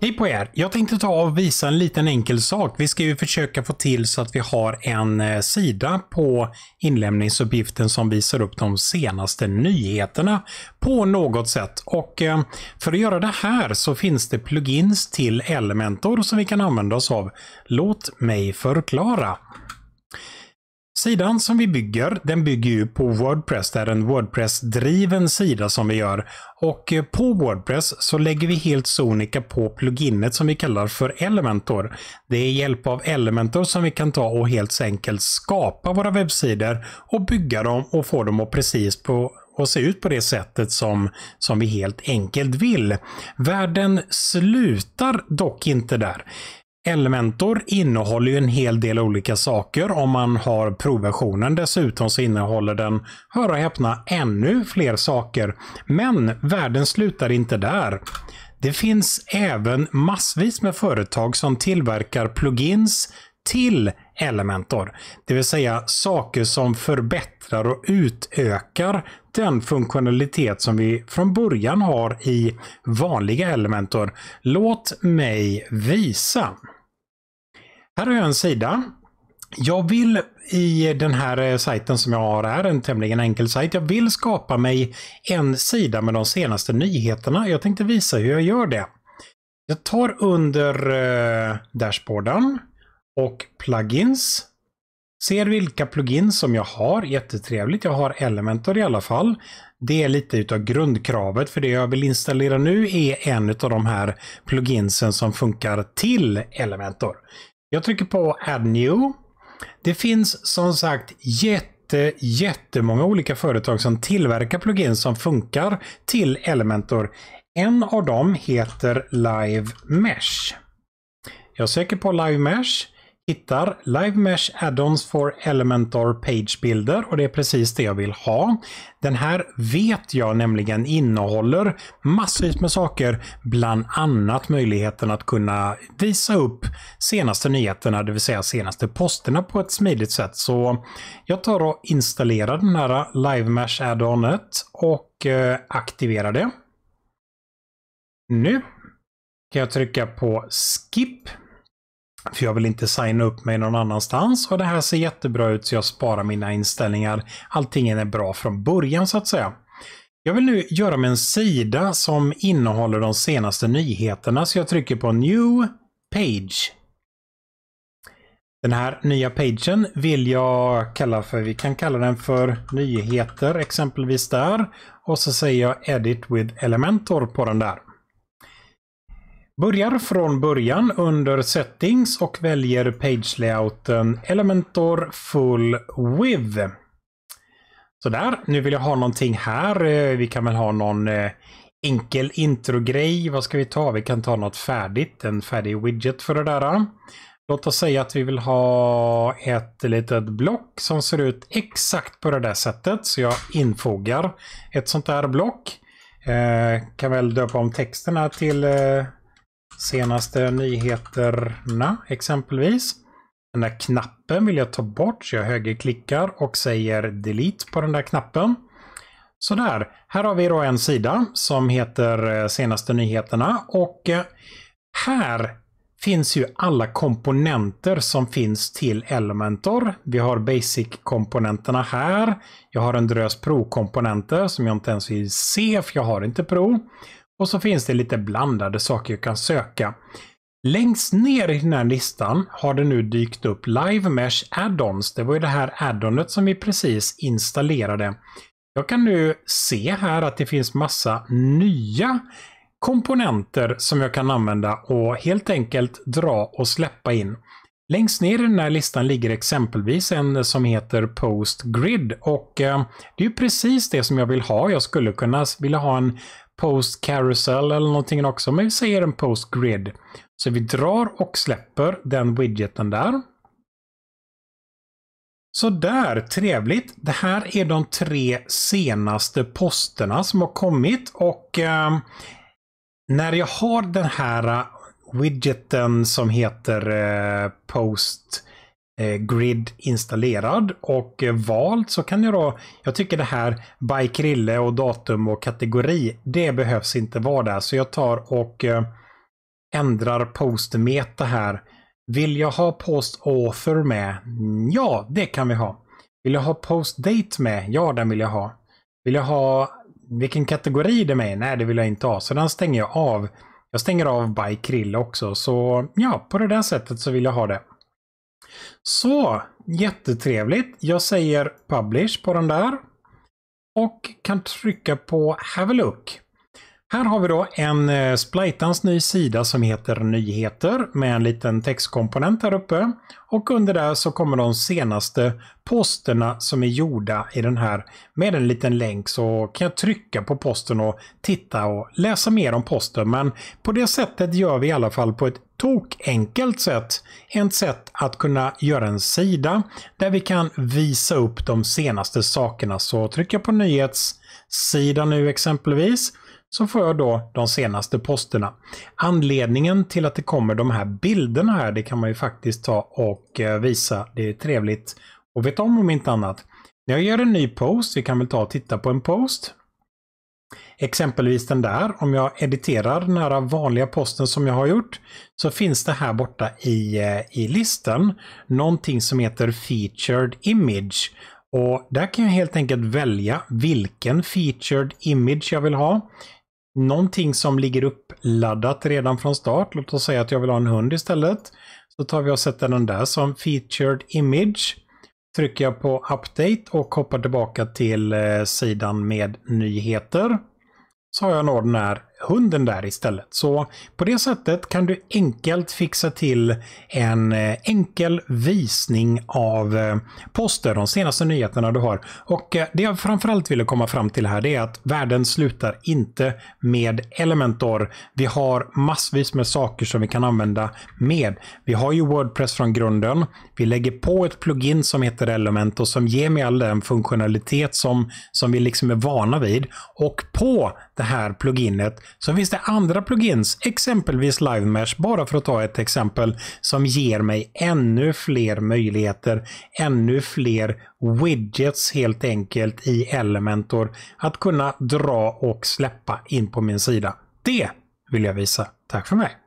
Hej på er! Jag tänkte ta och visa en liten enkel sak. Vi ska ju försöka få till så att vi har en eh, sida på inlämningsuppgiften som visar upp de senaste nyheterna på något sätt. Och eh, för att göra det här så finns det plugins till Elementor som vi kan använda oss av. Låt mig förklara. Sidan som vi bygger, den bygger ju på Wordpress. Det är en Wordpress-driven sida som vi gör. Och eh, på Wordpress så lägger vi helt sonika på pluginet som vi kallar för Elementor. Det är hjälp av Elementor som vi kan ta och helt enkelt skapa våra webbsidor och bygga dem och få dem att precis på och se ut på det sättet som, som vi helt enkelt vill. Världen slutar dock inte där. Elementor innehåller ju en hel del olika saker. Om man har provversionen dessutom så innehåller den, hör och häpna, ännu fler saker. Men världen slutar inte där. Det finns även massvis med företag som tillverkar plugins till Elementor. Det vill säga saker som förbättrar och utökar den funktionalitet som vi från början har i vanliga Elementor. Låt mig visa. Här har jag en sida. Jag vill i den här eh, sajten som jag har här, en tämligen enkel sajt, jag vill skapa mig en sida med de senaste nyheterna. Jag tänkte visa hur jag gör det. Jag tar under eh, dashboarden och plugins. Ser vilka plugins som jag har, jättetrevligt. Jag har Elementor i alla fall. Det är lite utav grundkravet för det jag vill installera nu är en av de här pluginsen som funkar till Elementor. Jag trycker på Add New. Det finns som sagt jätte, jättemånga olika företag som tillverkar plugins som funkar till Elementor. En av dem heter Live Mesh. Jag söker på Live Mesh hittar Live Mesh Add-ons for Elementor Page Builder och det är precis det jag vill ha. Den här vet jag nämligen innehåller massvis med saker, bland annat möjligheten att kunna visa upp senaste nyheterna, det vill säga senaste posterna på ett smidigt sätt. Så jag tar och installerar den här Live Mesh Add-onet och eh, aktiverar det. Nu kan jag trycka på Skip för jag vill inte signa upp mig någon annanstans och det här ser jättebra ut så jag sparar mina inställningar. Allting är bra från början så att säga. Jag vill nu göra mig en sida som innehåller de senaste nyheterna så jag trycker på New Page. Den här nya pagen vill jag kalla för, vi kan kalla den för nyheter exempelvis där. Och så säger jag Edit with Elementor på den där. Börjar från början under Settings och väljer page layouten Elementor Full With. Sådär, nu vill jag ha någonting här. Eh, vi kan väl ha någon eh, enkel introgrej. Vad ska vi ta? Vi kan ta något färdigt, en färdig widget för det där. Låt oss säga att vi vill ha ett litet block som ser ut exakt på det där sättet. Så jag infogar ett sånt där block. Eh, kan väl döpa om texten här till senaste nyheterna exempelvis. Den där knappen vill jag ta bort så jag högerklickar och säger delete på den där knappen. Sådär, här har vi då en sida som heter eh, senaste nyheterna och eh, här finns ju alla komponenter som finns till Elementor. Vi har Basic-komponenterna här. Jag har en drös Pro-komponenter som jag inte ens vill se för jag har inte Pro. Och så finns det lite blandade saker jag kan söka. Längst ner i den här listan har det nu dykt upp Live Mesh Add-ons. Det var ju det här addonet som vi precis installerade. Jag kan nu se här att det finns massa nya komponenter som jag kan använda och helt enkelt dra och släppa in. Längst ner i den här listan ligger exempelvis en som heter Post Grid och eh, det är ju precis det som jag vill ha. Jag skulle kunna vilja ha en post carousel eller någonting också. Men vi säger en post grid. Så vi drar och släpper den widgeten där. Så där, trevligt. Det här är de tre senaste posterna som har kommit och eh, när jag har den här widgeten som heter eh, post Eh, grid installerad och eh, valt så kan jag då, jag tycker det här by krille och datum och kategori, det behövs inte vara där. Så jag tar och eh, ändrar postmeta här. Vill jag ha post author med? Ja, det kan vi ha. Vill jag ha post date med? Ja, den vill jag ha. Vill jag ha vilken kategori det är med? Nej, det vill jag inte ha. Så den stänger jag av. Jag stänger av by krille också. Så ja, på det där sättet så vill jag ha det. Så, jättetrevligt. Jag säger publish på den där. Och kan trycka på have a look. Här har vi då en eh, Splitans ny sida som heter Nyheter med en liten textkomponent här uppe. Och under där så kommer de senaste posterna som är gjorda i den här med en liten länk så kan jag trycka på posten och titta och läsa mer om posten. Men på det sättet gör vi i alla fall på ett tokenkelt sätt. Ett sätt att kunna göra en sida där vi kan visa upp de senaste sakerna. Så trycker jag på nyhetssidan nu exempelvis så får jag då de senaste posterna. Anledningen till att det kommer de här bilderna här, det kan man ju faktiskt ta och eh, visa. Det är trevligt och vet om om inte annat. När jag gör en ny post, vi kan väl ta och titta på en post. Exempelvis den där, om jag editerar den här vanliga posten som jag har gjort så finns det här borta i, eh, i listan någonting som heter Featured Image. Och där kan jag helt enkelt välja vilken featured image jag vill ha någonting som ligger uppladdat redan från start. Låt oss säga att jag vill ha en hund istället. Så tar vi och sätter den där som featured image. Trycker jag på update och hoppar tillbaka till eh, sidan med nyheter. Så har jag den här hunden där istället. Så på det sättet kan du enkelt fixa till en eh, enkel visning av eh, poster, de senaste nyheterna du har. Och eh, det jag framförallt ville komma fram till här är att världen slutar inte med Elementor. Vi har massvis med saker som vi kan använda med. Vi har ju Wordpress från grunden. Vi lägger på ett plugin som heter Elementor som ger mig all den funktionalitet som, som vi liksom är vana vid. Och på det här pluginet så finns det andra plugins, exempelvis LiveMesh, bara för att ta ett exempel, som ger mig ännu fler möjligheter, ännu fler widgets helt enkelt i Elementor att kunna dra och släppa in på min sida. Det vill jag visa. Tack för mig!